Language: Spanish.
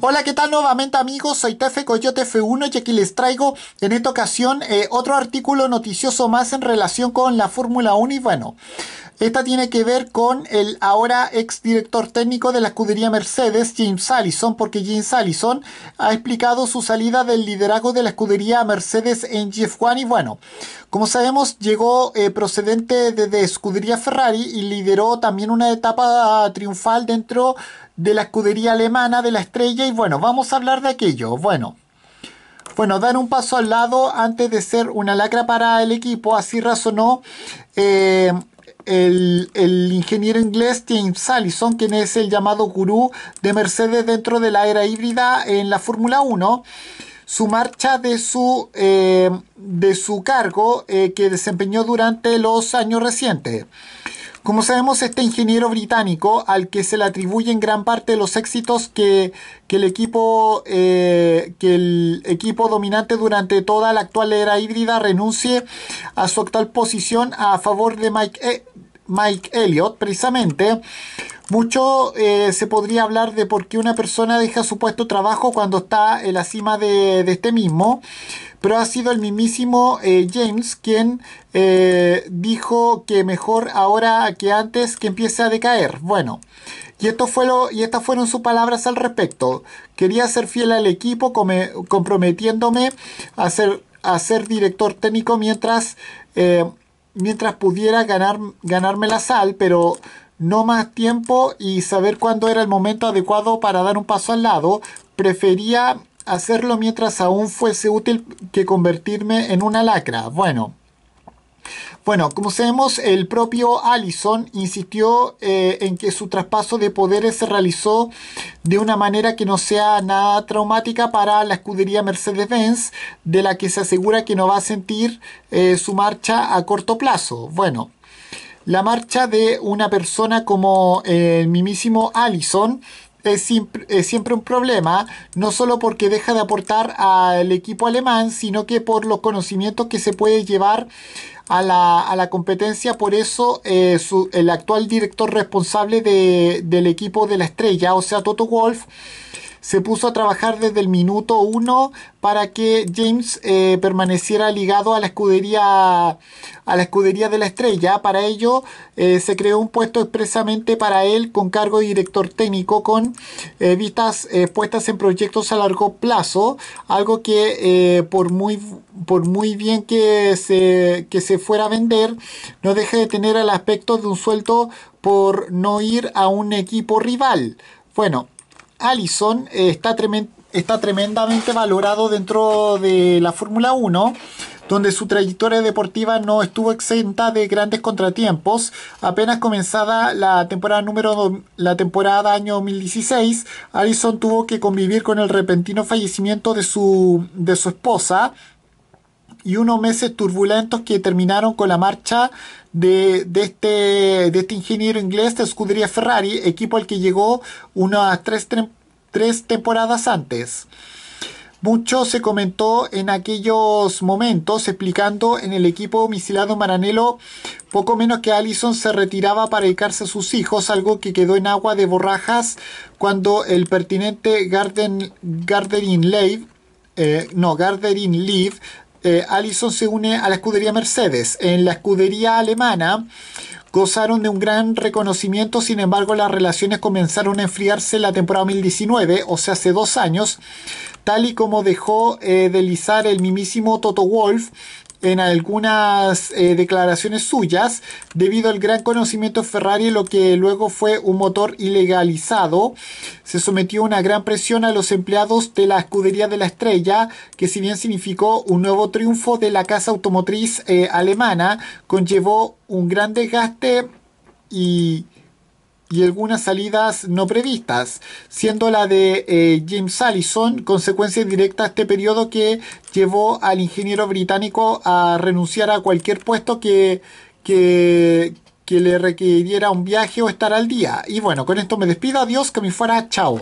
Hola, ¿qué tal nuevamente amigos? Soy Tefe Coyote F1 y aquí les traigo en esta ocasión eh, otro artículo noticioso más en relación con la Fórmula 1 y bueno, esta tiene que ver con el ahora ex director técnico de la escudería Mercedes, James Allison, porque James Allison ha explicado su salida del liderazgo de la escudería Mercedes en Jeff Juan y bueno, como sabemos llegó eh, procedente de, escudería Ferrari y lideró también una etapa triunfal dentro de la escudería alemana de la estrella y bueno, vamos a hablar de aquello, bueno. Bueno, dar un paso al lado antes de ser una lacra para el equipo, así razonó eh, el, ingeniero inglés James Allison, quien es el llamado gurú de Mercedes dentro de la era híbrida en la Fórmula 1, su marcha de su, eh, de su cargo eh, que desempeñó durante los años recientes. Como sabemos, este ingeniero británico, al que se le atribuyen gran parte de los éxitos que, el, equipo, eh, que el equipo dominante durante toda la actual era híbrida renuncie a su actual posición a favor de Mike, e, Mike Elliott, precisamente, mucho eh, se podría hablar de por qué una persona deja su puesto de trabajo cuando está en la cima de, de este mismo pero ha sido el mismísimo eh, James quien eh, dijo que mejor ahora que antes que empiece a decaer. Bueno, y, esto fue lo, y estas fueron sus palabras al respecto. Quería ser fiel al equipo, comprometiéndome a ser, director técnico mientras, eh, mientras pudiera ganar, ganarme la sal, pero no más tiempo y saber cuándo era el momento adecuado para dar un paso al lado. Prefería hacerlo mientras aún fuese útil que convertirme en una lacra. Bueno. Bueno, como sabemos, el propio Allison insistió eh, en que su traspaso de poderes se realizó de una manera que no sea nada traumática para la escudería Mercedes-Benz, de la que se asegura que no va a sentir eh, su marcha a corto plazo. Bueno, la marcha de una persona como eh, el mimísimo Allison es, es, siempre un problema, no solo porque deja de aportar al equipo alemán, sino que por los conocimientos que se puede llevar a la, a la competencia. Por eso eh, su, el actual director responsable del equipo de la estrella, o sea, Toto Wolf, se puso a trabajar desde el minuto uno para que James eh, permaneciera ligado a la escudería a la escudería de la estrella. Para ello eh, se creó un puesto expresamente para él con cargo de director técnico con eh, vistas puestas en proyectos a largo plazo, algo que por muy por muy bien que se, se fuera a vender, no deje de tener el aspecto de un suelto... por no ir a un equipo rival. Bueno, Allison está, tremendamente valorado dentro de la Fórmula 1 donde su trayectoria deportiva no estuvo exenta de grandes contratiempos. Apenas comenzada la temporada número la temporada año 2016, Allison tuvo que convivir con el repentino fallecimiento de su de su esposa y unos meses turbulentos que terminaron con la marcha de, este, de este ingeniero inglés de escudería Ferrari, equipo al que llegó unas tres, temporadas antes. Mucho se comentó en aquellos momentos explicando en el equipo misilado Maranelo poco menos que Allison se retiraba para dedicarse a sus hijos, algo que quedó en agua de borrajas cuando el pertinente Garden, Gardening Leave, eh, no, Gardening Leave eh, Allison se une a la escudería Mercedes. En la escudería alemana gozaron de un gran reconocimiento, sin embargo las relaciones comenzaron a enfriarse En la temporada 2019, o sea, hace dos años, tal y como dejó de eh, deslizar el mimísimo Toto Wolf, en algunas eh, declaraciones suyas debido al gran conocimiento Ferrari, lo que luego fue un motor ilegalizado. Se sometió una gran presión a los empleados de la escudería de la estrella, que si bien significó un nuevo triunfo de la casa automotriz eh, alemana, conllevó un gran desgaste y y algunas salidas no previstas, siendo la de eh, James Allison consecuencia directa a este periodo que llevó al ingeniero británico a renunciar a cualquier puesto que, que, que le requiriera un viaje o estar al día. Y bueno, con esto me despido, adiós, que me fuera, chao.